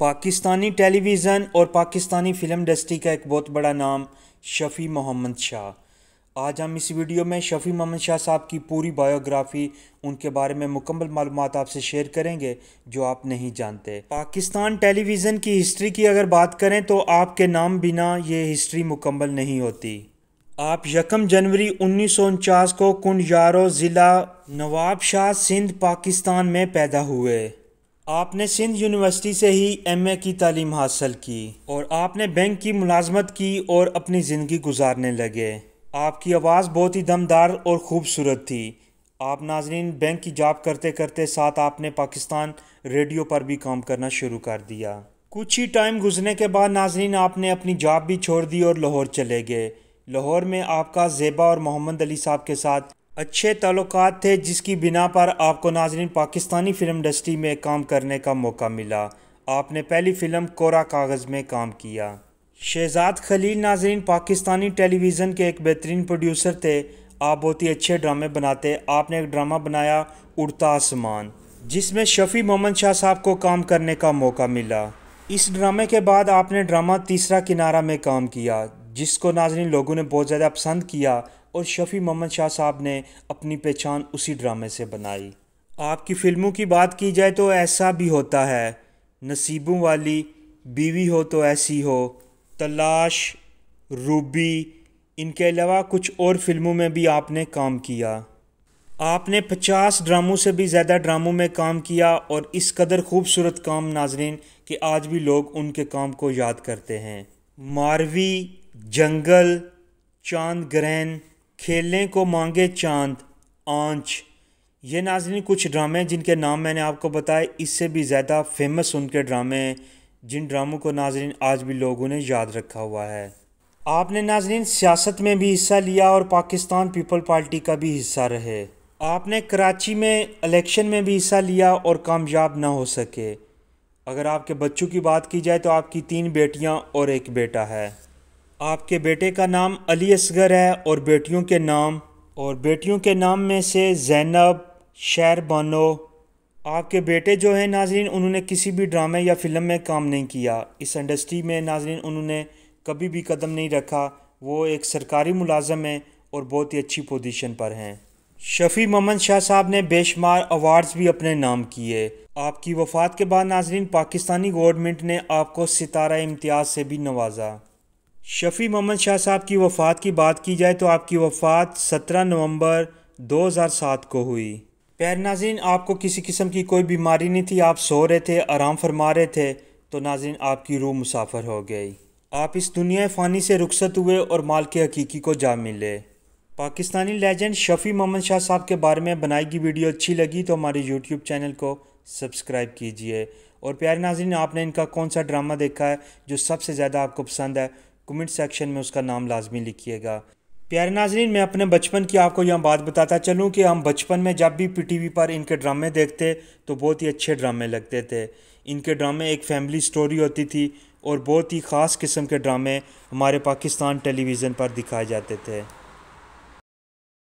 Pakistani television और Pakistani film industry का एक बहुत बड़ा नाम शफ़ी मोहम्मद शाह आज हम इस वीडियो में शफ़ी मोहम्मद शाह साहब की पूरी बायोग्राफ़ी उनके बारे में मुकम्मल मालूम आपसे शेयर करेंगे जो आप नहीं जानते पाकिस्तान टेलीविज़न की हिस्ट्री की अगर बात करें तो आपके नाम बिना ये हिस्ट्री मुकम्मल नहीं होती आप यकम जनवरी उन्नीस को कुंड यारो ज़िला नवाब शाह सिंध पाकिस्तान में पैदा हुए आपने सिंध यूनिवर्सिटी से ही एमए की तालीम हासिल की और आपने बैंक की मुलाजमत की और अपनी ज़िंदगी गुजारने लगे आपकी आवाज़ बहुत ही दमदार और ख़ूबसूरत थी आप नाजरीन बैंक की जॉब करते करते साथ आपने पाकिस्तान रेडियो पर भी काम करना शुरू कर दिया कुछ ही टाइम गुजरने के बाद नाजरीन आपने अपनी जॉब भी छोड़ दी और लाहौर चले गए लाहौर में आपका जेबा और मोहम्मद अली साहब के साथ अच्छे तल्लक थे जिसकी बिना पर आपको नाजरीन पाकिस्तानी फ़िल्म इंडस्ट्री में काम करने का मौका मिला आपने पहली फ़िल्म कोरा कागज़ में काम किया शहजाद खलील नाजरीन पाकिस्तानी टेलीविज़न के एक बेहतरीन प्रोड्यूसर थे आप बहुत ही अच्छे ड्रामे बनाते आपने एक ड्रामा बनाया उड़ता आसमान जिसमें शफ़ी मोहम्मद शाह साहब को काम करने का मौका मिला इस ड्रामे के बाद आपने ड्रामा तीसरा किनारा में काम किया जिसको नाजरीन लोगों ने बहुत ज़्यादा पसंद किया और शफ़ी मोहम्मद शाह साहब ने अपनी पहचान उसी ड्रामे से बनाई आपकी फ़िल्मों की बात की जाए तो ऐसा भी होता है नसीबों वाली बीवी हो तो ऐसी हो तलाश रूबी इनके अलावा कुछ और फिल्मों में भी आपने काम किया आपने 50 ड्रामों से भी ज़्यादा ड्रामों में काम किया और इस कदर खूबसूरत काम नाजरीन कि आज भी लोग उनके काम को याद करते हैं मारवी जंगल चांद ग्रहण खेलने को मांगे चांद आंच ये नाजरीन कुछ ड्रामे जिनके नाम मैंने आपको बताए इससे भी ज़्यादा फेमस उनके ड्रामे हैं जिन ड्रामों को नाजरीन आज भी लोगों ने याद रखा हुआ है आपने नाजरीन सियासत में भी हिस्सा लिया और पाकिस्तान पीपल पार्टी का भी हिस्सा रहे आपने कराची में इलेक्शन में भी हिस्सा लिया और कामयाब ना हो सके अगर आपके बच्चों की बात की जाए तो आपकी तीन बेटियां और एक बेटा है आपके बेटे का नाम अली असगर है और बेटियों के नाम और बेटियों के नाम में से जैनब शहर बानो आपके बेटे जो हैं नाजरीन उन्होंने किसी भी ड्रामे या फिल्म में काम नहीं किया इस इंडस्ट्री में नाजरीन उन्होंने कभी भी कदम नहीं रखा वो एक सरकारी मुलाजम है और बहुत ही अच्छी पोजीशन पर हैं शफ़ी मोहम्मद शाह साहब ने बेशुमार अवार्ड्स भी अपने नाम किए आपकी वफात के बाद नाजरीन पाकिस्तानी गवर्नमेंट ने आपको सितारा इम्तियाज़ से भी नवाजा शफ़ी मोहम्मद शाह साहब की वफ़ात की बात की जाए तो आपकी वफ़ात 17 नवंबर 2007 को हुई प्यार नाजिन आपको किसी किस्म की कोई बीमारी नहीं थी आप सो रहे थे आराम फरमा रहे थे तो नाजिन आपकी रूह मुसाफर हो गई आप इस दुनिया फ़ानी से रुखसत हुए और माल के हकीकी को जा मिले पाकिस्तानी लेजेंड शफ़ी मोहम्मद शाह साहब के बारे में बनाई गई वीडियो अच्छी लगी तो हमारे यूट्यूब चैनल को सब्सक्राइब कीजिए और प्यारे नाजिन आपने इनका कौन सा ड्रामा देखा है जो सबसे ज़्यादा आपको पसंद है कमेंट सेक्शन में उसका नाम लाजमी लिखिएगा प्यारे नाजरीन मैं अपने बचपन की आपको यह बात बताता चलूँ कि हम बचपन में जब भी पी टी वी पर इनके ड्रामे देखते तो बहुत ही अच्छे ड्रामे लगते थे इनके ड्रामे एक फैमिली स्टोरी होती थी और बहुत ही ख़ास किस्म के ड्रामे हमारे पाकिस्तान टेलीविज़न पर दिखाए जाते थे